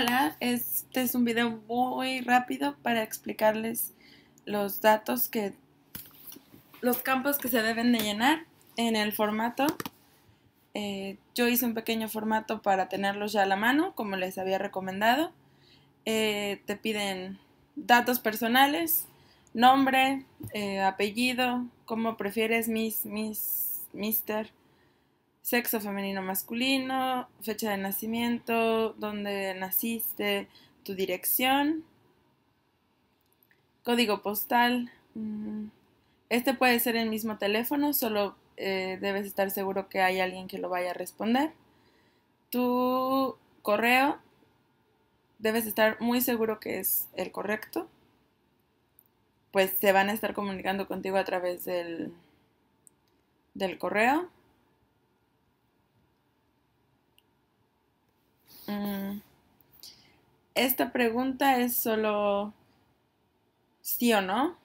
Hola, este es un video muy rápido para explicarles los datos que, los campos que se deben de llenar en el formato. Eh, yo hice un pequeño formato para tenerlos ya a la mano, como les había recomendado. Eh, te piden datos personales, nombre, eh, apellido, como prefieres, mis, mis, mister, sexo femenino masculino, fecha de nacimiento, dónde naciste, tu dirección, código postal. Mm, este puede ser el mismo teléfono, solo eh, debes estar seguro que hay alguien que lo vaya a responder. Tu correo, debes estar muy seguro que es el correcto. Pues se van a estar comunicando contigo a través del, del correo. Mm. Esta pregunta es solo sí o no.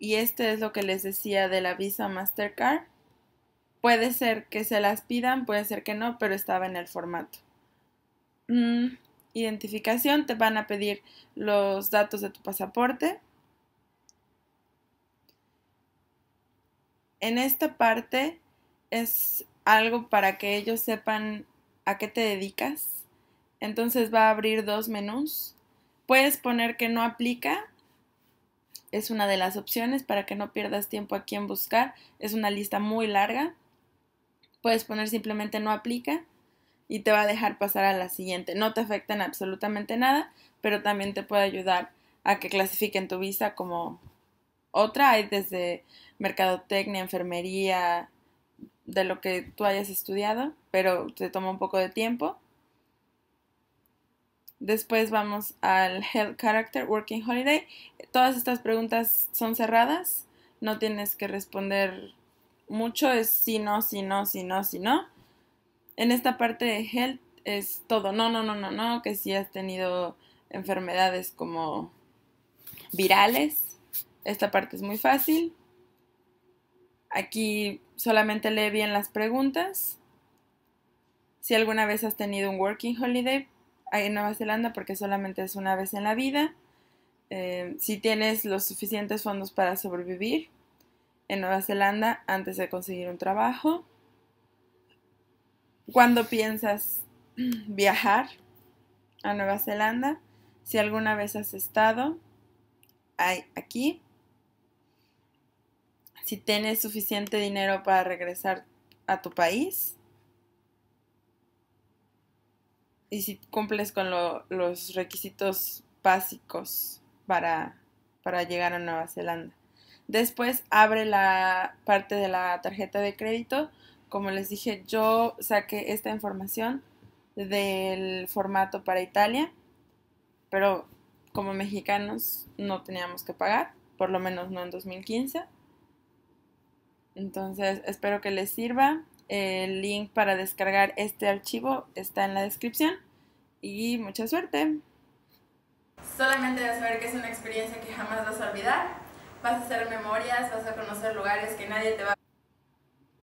Y este es lo que les decía de la Visa Mastercard. Puede ser que se las pidan, puede ser que no, pero estaba en el formato. Mm, identificación, te van a pedir los datos de tu pasaporte. En esta parte es algo para que ellos sepan a qué te dedicas. Entonces va a abrir dos menús. Puedes poner que no aplica. Es una de las opciones para que no pierdas tiempo aquí en buscar. Es una lista muy larga. Puedes poner simplemente no aplica y te va a dejar pasar a la siguiente. No te afecta en absolutamente nada, pero también te puede ayudar a que clasifiquen tu visa como otra. Hay desde mercadotecnia, enfermería, de lo que tú hayas estudiado, pero te toma un poco de tiempo. Después vamos al Health Character Working Holiday. Todas estas preguntas son cerradas. No tienes que responder mucho. Es si no, sí, no, si no, si no. En esta parte de Health es todo. No, no, no, no, no. Que si has tenido enfermedades como virales. Esta parte es muy fácil. Aquí solamente lee bien las preguntas. Si alguna vez has tenido un working holiday en Nueva Zelanda, porque solamente es una vez en la vida. Eh, si tienes los suficientes fondos para sobrevivir en Nueva Zelanda antes de conseguir un trabajo. ¿Cuándo piensas viajar a Nueva Zelanda? Si alguna vez has estado aquí si tienes suficiente dinero para regresar a tu país y si cumples con los requisitos básicos para, para llegar a Nueva Zelanda. Después abre la parte de la tarjeta de crédito. Como les dije, yo saqué esta información del formato para Italia, pero como mexicanos no teníamos que pagar, por lo menos no en 2015. Entonces, espero que les sirva. El link para descargar este archivo está en la descripción y mucha suerte. Solamente a ver que es una experiencia que jamás vas a olvidar. Vas a hacer memorias, vas a conocer lugares que nadie te va a